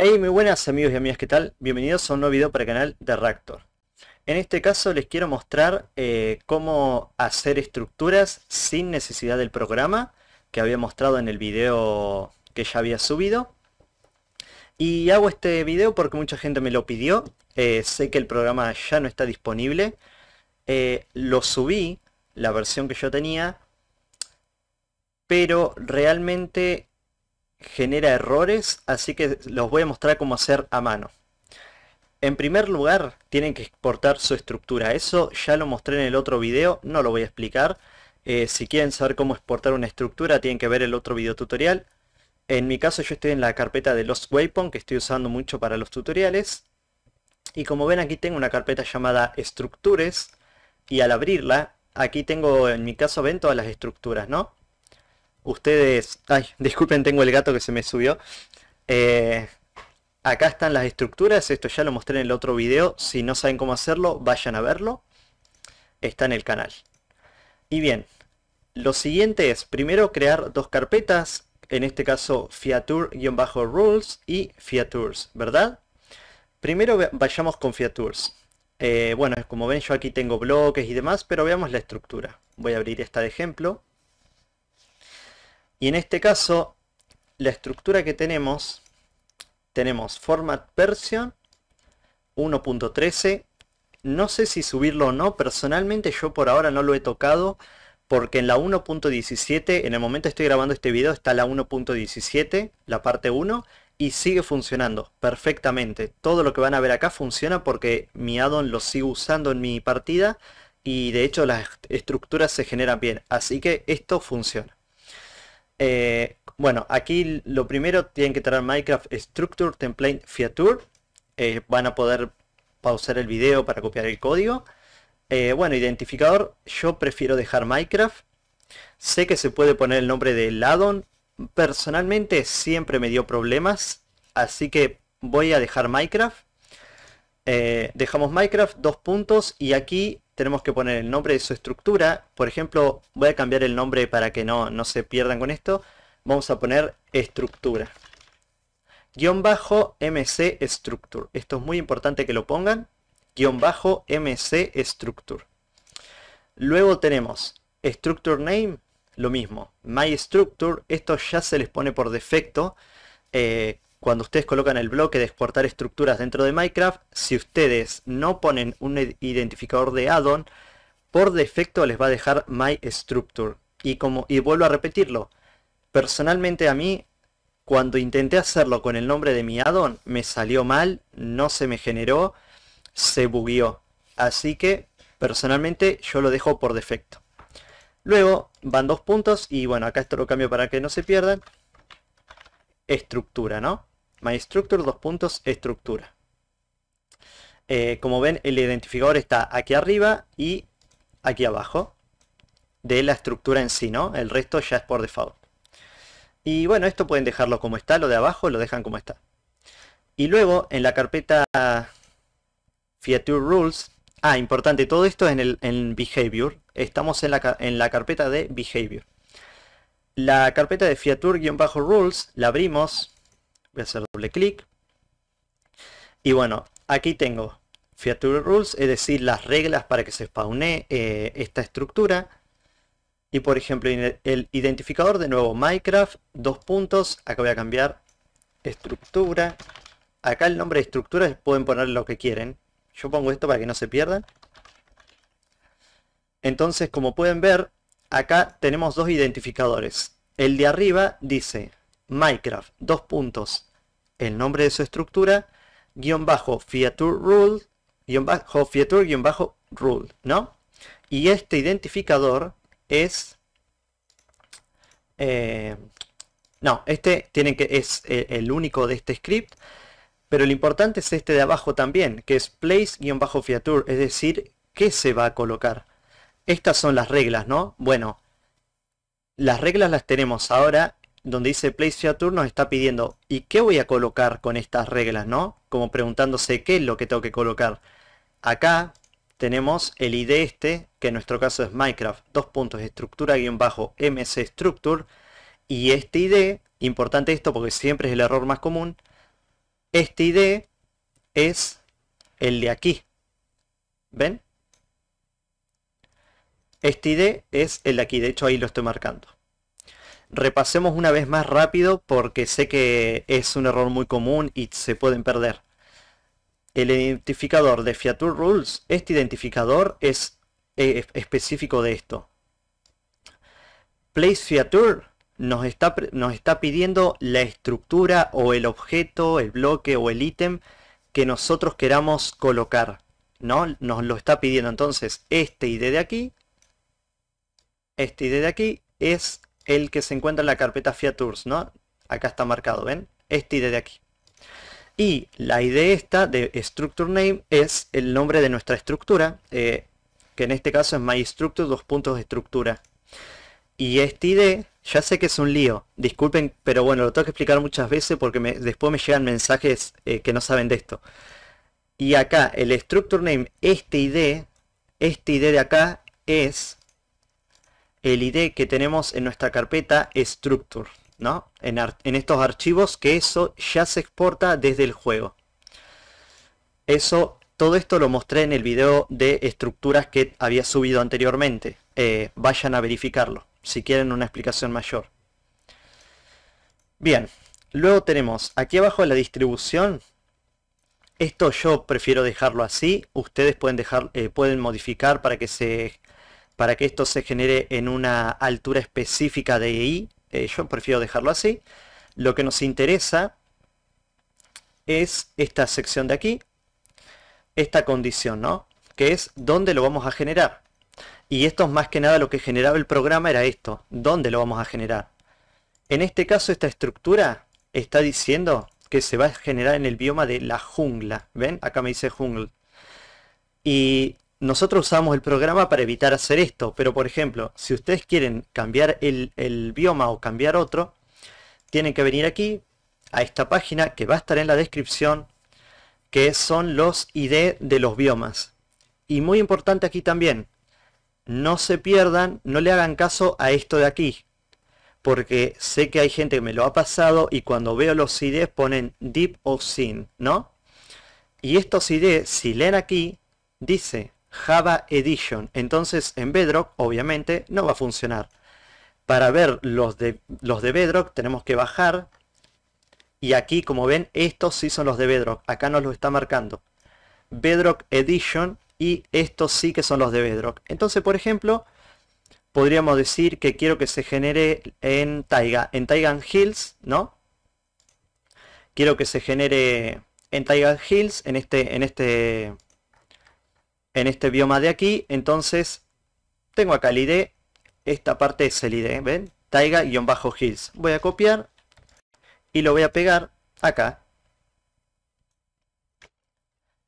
Hey, muy buenas amigos y amigas, ¿qué tal? Bienvenidos a un nuevo video para el canal de Reactor. En este caso les quiero mostrar eh, cómo hacer estructuras sin necesidad del programa que había mostrado en el video que ya había subido. Y hago este video porque mucha gente me lo pidió. Eh, sé que el programa ya no está disponible. Eh, lo subí, la versión que yo tenía, pero realmente genera errores, así que los voy a mostrar cómo hacer a mano. En primer lugar, tienen que exportar su estructura. Eso ya lo mostré en el otro video, no lo voy a explicar. Eh, si quieren saber cómo exportar una estructura, tienen que ver el otro video tutorial. En mi caso yo estoy en la carpeta de Lost Waypoint, que estoy usando mucho para los tutoriales. Y como ven aquí tengo una carpeta llamada structures Y al abrirla, aquí tengo, en mi caso ven todas las estructuras, ¿no? ustedes... Ay, disculpen, tengo el gato que se me subió. Eh, acá están las estructuras, esto ya lo mostré en el otro video. Si no saben cómo hacerlo, vayan a verlo. Está en el canal. Y bien, lo siguiente es, primero crear dos carpetas, en este caso fiatur-rules y fiaturs, ¿verdad? Primero vayamos con fiaturs eh, bueno, como ven yo aquí tengo bloques y demás, pero veamos la estructura. Voy a abrir esta de ejemplo. Y en este caso, la estructura que tenemos, tenemos format version 1.13. No sé si subirlo o no, personalmente yo por ahora no lo he tocado porque en la 1.17, en el momento estoy grabando este video, está la 1.17, la parte 1, y sigue funcionando perfectamente. Todo lo que van a ver acá funciona porque mi addon lo sigo usando en mi partida y de hecho las estructuras se generan bien, así que esto funciona. Eh, bueno, aquí lo primero tienen que traer Minecraft Structure Template Feature. Eh, van a poder pausar el video para copiar el código. Eh, bueno, identificador, yo prefiero dejar Minecraft. Sé que se puede poner el nombre de ladon Personalmente siempre me dio problemas, así que voy a dejar Minecraft. Eh, dejamos Minecraft, dos puntos, y aquí tenemos que poner el nombre de su estructura. Por ejemplo, voy a cambiar el nombre para que no, no se pierdan con esto. Vamos a poner estructura. Guión bajo MC Structure. Esto es muy importante que lo pongan. Guión bajo MC Structure. Luego tenemos Structure Name, lo mismo. My Structure, esto ya se les pone por defecto. Eh, cuando ustedes colocan el bloque de exportar estructuras dentro de Minecraft, si ustedes no ponen un identificador de addon, por defecto les va a dejar MyStructure. Y, como, y vuelvo a repetirlo, personalmente a mí, cuando intenté hacerlo con el nombre de mi addon, me salió mal, no se me generó, se bugueó. Así que, personalmente, yo lo dejo por defecto. Luego van dos puntos y bueno, acá esto lo cambio para que no se pierdan. Estructura, ¿no? MyStructure, dos puntos, estructura. Eh, como ven, el identificador está aquí arriba y aquí abajo de la estructura en sí, ¿no? El resto ya es por default. Y bueno, esto pueden dejarlo como está, lo de abajo lo dejan como está. Y luego en la carpeta Feature Rules, ah, importante, todo esto en, el, Behavior, estamos en la, carpeta de Behavior. La carpeta de Feature-Rules la abrimos, voy a hacer doble clic. Y bueno, aquí tengo Feature Rules, es decir, las reglas para que se spawnee eh, esta estructura. Y por ejemplo, el identificador de nuevo Minecraft, dos puntos, acá voy a cambiar estructura. Acá el nombre de estructura pueden poner lo que quieren. Yo pongo esto para que no se pierdan. Entonces, como pueden ver, acá tenemos dos identificadores. El de arriba dice Minecraft, dos puntos, el nombre de su estructura, guión bajo fiature rule, guión bajo guión bajo rule, ¿no? Y este identificador es... Eh, no, este tiene que, es eh, el único de este script, pero lo importante es este de abajo también, que es place-fiature, es decir, qué se va a colocar. Estas son las reglas, ¿no? Bueno, las reglas las tenemos ahora donde dice Play Tour nos está pidiendo, ¿y qué voy a colocar con estas reglas, no? Como preguntándose qué es lo que tengo que colocar. Acá tenemos el ID este, que en nuestro caso es Minecraft, dos puntos, estructura-mc structure, y este ID, importante esto porque siempre es el error más común, este ID es el de aquí. ¿Ven? Este ID es el de aquí, de hecho ahí lo estoy marcando repasemos una vez más rápido porque sé que es un error muy común y se pueden perder. El identificador de Fiatur Rules, este identificador es eh, específico de esto. Place Fiatur nos está, nos está pidiendo la estructura o el objeto, el bloque o el ítem que nosotros queramos colocar. ¿no? Nos lo está pidiendo entonces este ID de aquí, este ID de aquí es el que se encuentra en la carpeta Tours, ¿no? Acá está marcado, ¿ven? Este ID de aquí. Y la ID esta de structure name es el nombre de nuestra estructura, eh, que en este caso es myStructure, dos puntos de estructura. Y este ID, ya sé que es un lío, disculpen, pero bueno, lo tengo que explicar muchas veces porque después me llegan mensajes eh, que no saben de esto. Y acá el structure name, este ID, este ID de acá es el ID que tenemos en nuestra carpeta structure, ¿no? En, estos archivos que eso ya se exporta desde el juego. Eso, todo esto lo mostré en el video de estructuras que había subido anteriormente. Eh, vayan a verificarlo, si quieren una explicación mayor. Bien, luego tenemos aquí abajo la distribución. Esto yo prefiero dejarlo así. Ustedes pueden, dejar, eh, pueden modificar para que se para que esto se genere en una altura específica de I. Eh, yo prefiero dejarlo así. Lo que nos interesa es esta sección de aquí, esta condición, ¿no? Que es dónde lo vamos a generar. Y esto es más que nada lo que generaba el programa era esto, dónde lo vamos a generar. En este caso esta estructura está diciendo que se va a generar en el bioma de la jungla. ¿Ven? Acá me dice jungle. Y nosotros usamos el programa para evitar hacer esto, pero por ejemplo, si ustedes quieren cambiar el, bioma o cambiar otro, tienen que venir aquí, a esta página que va a estar en la descripción, que son los ID de los biomas. Y muy importante aquí también, no se pierdan, no le hagan caso a esto de aquí, porque sé que hay gente que me lo ha pasado y cuando veo los IDs ponen deep o sin, ¿no? Y estos ID, si leen aquí, dice Java Edition. Entonces en Bedrock obviamente no va a funcionar. Para ver los de, los de Bedrock tenemos que bajar. Y aquí como ven estos sí son los de Bedrock. Acá nos lo está marcando. Bedrock Edition y estos sí que son los de Bedrock. Entonces por ejemplo podríamos decir que quiero que se genere en Taiga. En Taigan Hills, ¿no? Quiero que se genere en Taigan Hills, en este, en este en este bioma de aquí. Entonces tengo acá el ID, esta parte es el ID, ¿ven? Taiga-Hills. Voy a copiar y lo voy a pegar acá.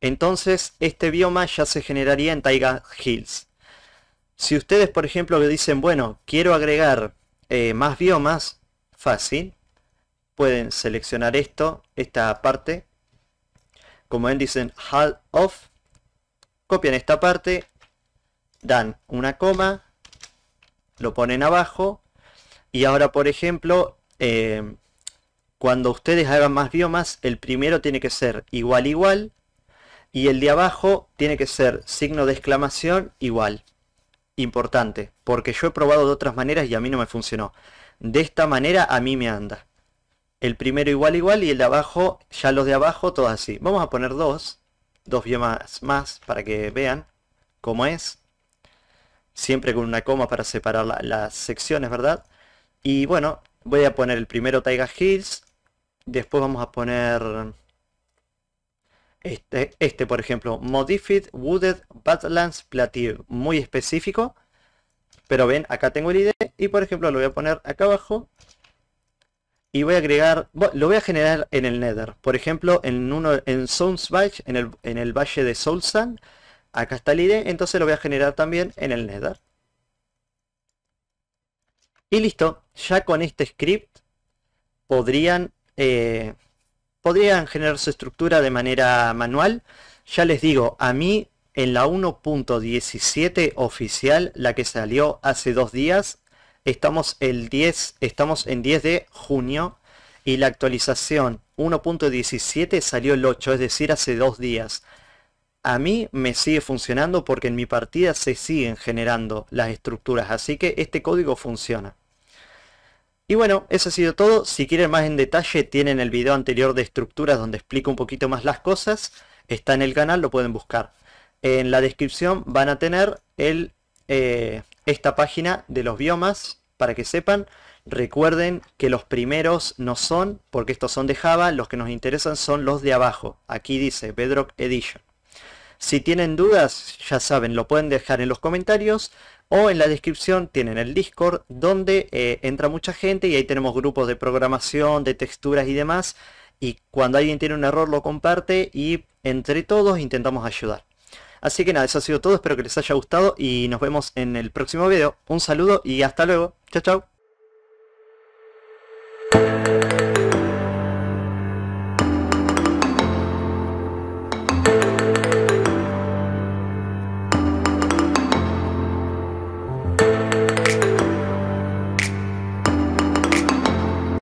Entonces este bioma ya se generaría en Taiga Hills. Si ustedes, por ejemplo, dicen, bueno, quiero agregar eh, más biomas, fácil. Pueden seleccionar esto, esta parte. Como ven, dicen Hall of copian esta parte, dan una coma, lo ponen abajo y ahora por ejemplo eh, cuando ustedes hagan más biomas el primero tiene que ser igual igual y el de abajo tiene que ser signo de exclamación igual importante porque yo he probado de otras maneras y a mí no me funcionó de esta manera a mí me anda el primero igual igual y el de abajo ya los de abajo todos así vamos a poner dos dos biomas más para que vean cómo es. Siempre con una coma para separar las secciones, ¿verdad? Y bueno, voy a poner el primero Taiga Hills. Después vamos a poner este, este por ejemplo, Modified Wooded Badlands Plateau. Muy específico. Pero ven, acá tengo el ID y por ejemplo lo voy a poner acá abajo y voy a agregar, lo voy a generar en el Nether. Por ejemplo, en uno en en el, en el valle de Soulsand, acá está el ID, entonces lo voy a generar también en el Nether. Y listo, ya con este script podrían, eh, podrían generar su estructura de manera manual. Ya les digo, a mí en la 1.17 oficial, la que salió hace dos días, Estamos el estamos en 10 de junio y la actualización 1.17 salió el 8, es decir, hace dos días. A mí me sigue funcionando porque en mi partida se siguen generando las estructuras, así que este código funciona. Y bueno, eso ha sido todo. Si quieren más en detalle, tienen el video anterior de estructuras donde explico un poquito más las cosas. Está en el canal, lo pueden buscar. En la descripción van a tener el... Eh, esta página de los biomas para que sepan. Recuerden que los primeros no son, porque estos son de Java, los que nos interesan son los de abajo. Aquí dice Bedrock Edition. Si tienen dudas, ya saben, lo pueden dejar en los comentarios o en la descripción tienen el Discord donde eh, entra mucha gente y ahí tenemos grupos de programación, de texturas y demás. Y cuando alguien tiene un error lo comparte y entre todos intentamos ayudar. Así que nada, eso ha sido todo, espero que les haya gustado y nos vemos en el próximo video. Un saludo y hasta luego. Chao, chao.